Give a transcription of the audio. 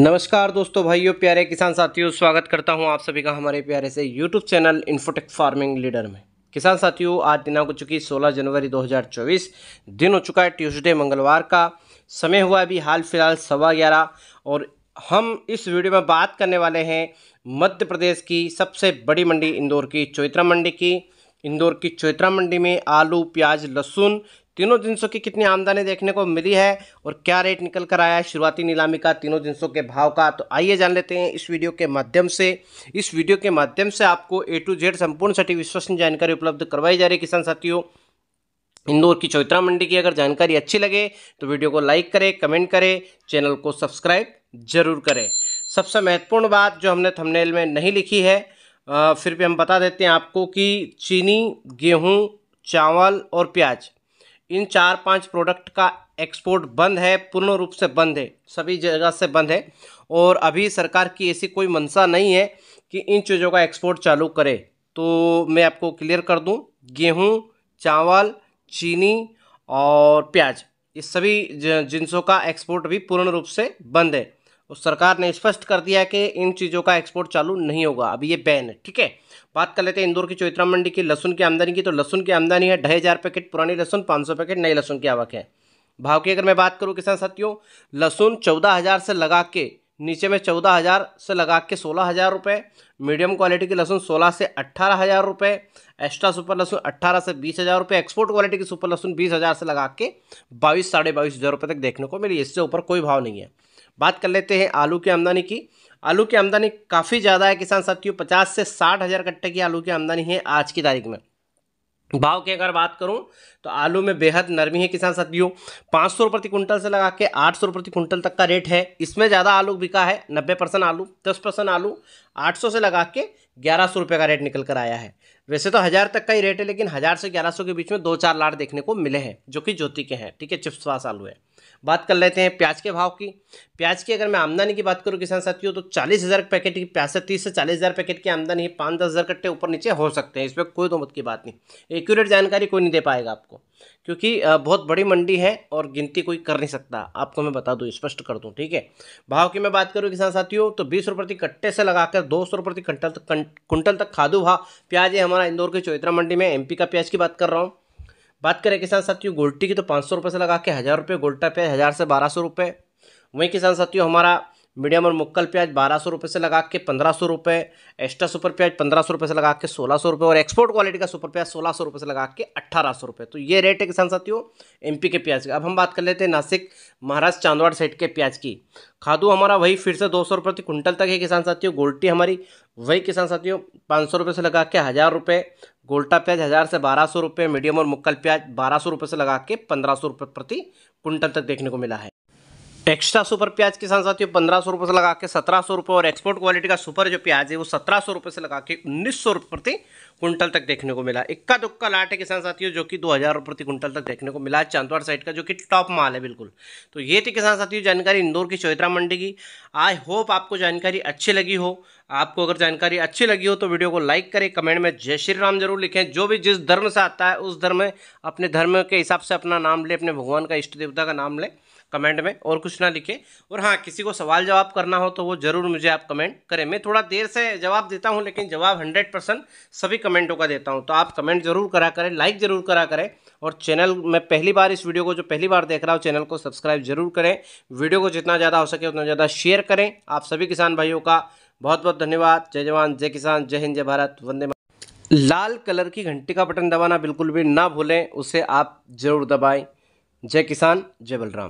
नमस्कार दोस्तों भाइयों प्यारे किसान साथियों स्वागत करता हूं आप सभी का हमारे प्यारे से YouTube channel Infotech farming leader में किसान साथियों आज दिनांक हो चुकी 16 जनवरी 2024 दिन हो चुका है ट्यूसडे मंगलवार का समय हुआ अभी हाल फिलहाल सवा ग्यारह और हम इस वीडियो में बात करने वाले हैं मध्य प्रदेश की सबसे बड़ी मंडी इंदौर की चौत्रा मंडी की इंदौर की चौत्रा मंडी में आलू प्याज लहसुन तीनों जिनसों की कितनी आमदनी देखने को मिली है और क्या रेट निकल कर आया है शुरुआती नीलामी का तीनों जिनसों के भाव का तो आइए जान लेते हैं इस वीडियो के माध्यम से इस वीडियो के माध्यम से आपको ए टू जेड संपूर्ण सटी विश्वसनीय जानकारी उपलब्ध करवाई जा रही है किसान साथियों इंदौर की चौतरा मंडी की अगर जानकारी अच्छी लगे तो वीडियो को लाइक करें कमेंट करें चैनल को सब्सक्राइब जरूर करें सबसे महत्वपूर्ण बात जो हमने थंबनेल में नहीं लिखी है फिर भी हम बता देते हैं आपको कि चीनी गेहूं चावल और प्याज इन चार पांच प्रोडक्ट का एक्सपोर्ट बंद है पूर्ण रूप से बंद है सभी जगह से बंद है और अभी सरकार की ऐसी कोई मंशा नहीं है कि इन चीज़ों का एक्सपोर्ट चालू करे तो मैं आपको क्लियर कर दूँ गेहूँ चावल चीनी और प्याज इस सभी जिनसों का एक्सपोर्ट भी पूर्ण रूप से बंद है उस तो सरकार ने स्पष्ट कर दिया कि इन चीज़ों का एक्सपोर्ट चालू नहीं होगा अभी ये बैन है ठीक है बात कर लेते हैं इंदौर की चौथरा मंडी की लहसुन की आमदनी की तो लहसुन की आमदनी है ढाई हज़ार पैकेट पुरानी लहसुन पाँच सौ पैकेट नई लहसुन की आवक है भाव की अगर मैं बात करूँ किसान साथियों लहसुन चौदह हज़ार से लगा के नीचे में चौदह हज़ार से लगा के सोलह हज़ार रुपये मीडियम क्वालिटी की लहसुन सोलह से अट्ठारह हज़ार रुपये एक्स्ट्रा सुपर लहसुन अट्ठारह से बीस हज़ार रुपये एक्सपोर्ट क्वालिटी की सुपर लहसुन बीस हज़ार से लगा के बाईस साढ़े बाईस हज़ार रुपये तक देखने को मिली इससे ऊपर कोई भाव नहीं है बात कर लेते हैं आलू की आमदनी की आलू की आमदनी काफ़ी ज़्यादा है किसान साथियों पचास से साठ हज़ार कट्टे की आलू की आमदनी है आज की तारीख में भाव की अगर बात करूं तो आलू में बेहद नरमी है किसान साथियों पाँच सौ प्रति कुंटल से लगा के आठ सौ प्रति कुंटल तक का रेट है इसमें ज़्यादा आलू बिका है नब्बे परसेंट आलू दस परसेंट आलू आठ सौ से लगा के ग्यारह सौ रुपये का रेट निकल कर आया है वैसे तो हज़ार तक का ही रेट है लेकिन हज़ार से ग्यारह सौ के बीच में दो चार लाट देखने को मिले हैं जो कि ज्योति के हैं ठीक है चिप्सवास आलू है बात कर लेते हैं प्याज के भाव की प्याज की अगर मैं आमदनी की बात करूँ किसान साथियों तो चालीस हज़ार पैकेट की प्याज से तीस से चालीस हज़ार पैकेट की आमदनी है पाँच दस हज़ार कट्टे ऊपर नीचे हो सकते हैं इस पर कोई तो मत की बात नहीं एक्यूरेट जानकारी कोई नहीं दे पाएगा आपको क्योंकि बहुत बड़ी मंडी है और गिनती कोई कर नहीं सकता आपको मैं बता दूँ स्पष्ट कर दूँ ठीक है भाव की मैं बात करूँ किसान साथियों तो बीस रुपये प्रति कट्टे से लगाकर दो सौ प्रति कंटल तक कुंटल तक खादू भाव प्याज है हमारा इंदौर के चौथरा मंडी में एमपी का प्याज की बात कर रहा हूँ बात करें किसान साथियों गोल्टी की तो पाँच सौ रुपये से लगा के हज़ार रुपये गोल्टा पे हज़ार से बारह सौ रुपये वहीं किसान साथियों हमारा मीडियम और मुक्कल प्याज बारह सौ रुपये से लगा के पंद्रह सौ रुपये एक्स्ट्रा सुपर प्याज पंद्रह सौ रुपये से लगा के सोलह सौ रुपये और एक्सपोर्ट क्वालिटी का सुपर प्याज सोलह सौ रुपये से लगा के अट्ठारह सौ तो ये रेट है किसान साथियों एमपी के प्याज का अब हम बात कर लेते हैं नासिक महाराष्ट्र चांदवाड़ सेट के प्याज की खादू हमारा वही फिर से दो सौ प्रति कुंटल तक है किसान साथियों गोल्टी हमारी वही किसान साथियों पाँच सौ रुपये से लगा के हज़ार रुपये गोल्टा प्याज हज़ार से बारह सौ रुपये मीडियम और मुक्कल प्याज बारह सौ रुपये से लगा के पंद्रह सौ रुपये प्रति कुंटल तक देखने को मिला है एक्स्ट्रा सुपर प्याज किसान साथियों पंद्रह सौ रुपये से लगा के सत्रह सौ रुपये और एक्सपोर्ट क्वालिटी का सुपर जो प्याज है वो सत्रह सौ रुपये से लगा के उन्नीस सौ रुपये प्रति कुंटल तक देखने को मिला इक्का दुक्का लाट है किसान साथियों जो कि दो हज़ार रुपये प्रति कुंटल तक देखने को मिला चांदवाड़ साइड का जो कि टॉप माल है बिल्कुल तो ये थी किसान साथियों जानकारी इंदौर की चौतरा मंडी की आई होप आपको जानकारी अच्छी लगी हो आपको अगर जानकारी अच्छी लगी हो तो वीडियो को लाइक करें कमेंट में जय श्री राम जरूर लिखें जो भी जिस धर्म से आता है उस धर्म में अपने धर्म के हिसाब से अपना नाम लें अपने भगवान का इष्ट देवता का नाम लें कमेंट में और कुछ ना लिखें और हाँ किसी को सवाल जवाब करना हो तो वो ज़रूर मुझे आप कमेंट करें मैं थोड़ा देर से जवाब देता हूँ लेकिन जवाब हंड्रेड परसेंट सभी कमेंटों का देता हूँ तो आप कमेंट ज़रूर करा करें लाइक ज़रूर करा करें और चैनल में पहली बार इस वीडियो को जो पहली बार देख रहा हूँ चैनल को सब्सक्राइब जरूर करें वीडियो को जितना ज़्यादा हो सके उतना ज़्यादा शेयर करें आप सभी किसान भाइयों का बहुत बहुत धन्यवाद जय जवान जय किसान जय हिंद जय भारत वंदे लाल कलर की घंटी का बटन दबाना बिल्कुल भी ना भूलें उसे आप जरूर दबाएं जय किसान जय बलराम